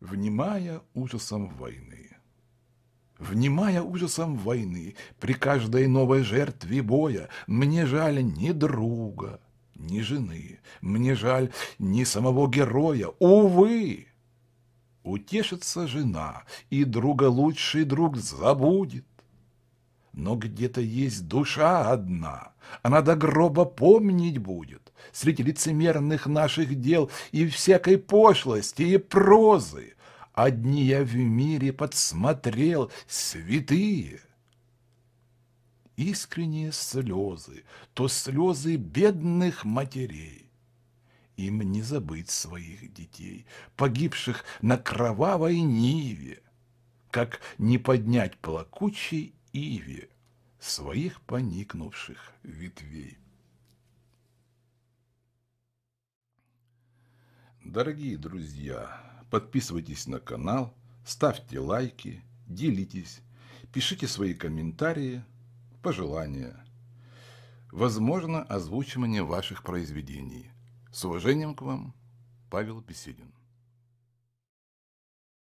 внимая ужасом войны. Внимая ужасом войны, при каждой новой жертве боя, мне жаль ни друга, ни жены, мне жаль ни самого героя, увы! Утешится жена, и друга лучший друг забудет. Но где-то есть душа одна, она до гроба помнить будет среди лицемерных наших дел и всякой пошлости и прозы. Одни я в мире подсмотрел святые. Искренние слезы, то слезы бедных матерей. Им не забыть своих детей, погибших на кровавой ниве, как не поднять плакучий иве своих поникнувших ветвей. Дорогие друзья, подписывайтесь на канал, ставьте лайки, делитесь, пишите свои комментарии, пожелания. Возможно, озвучивание ваших произведений. С уважением к вам, Павел Беседин.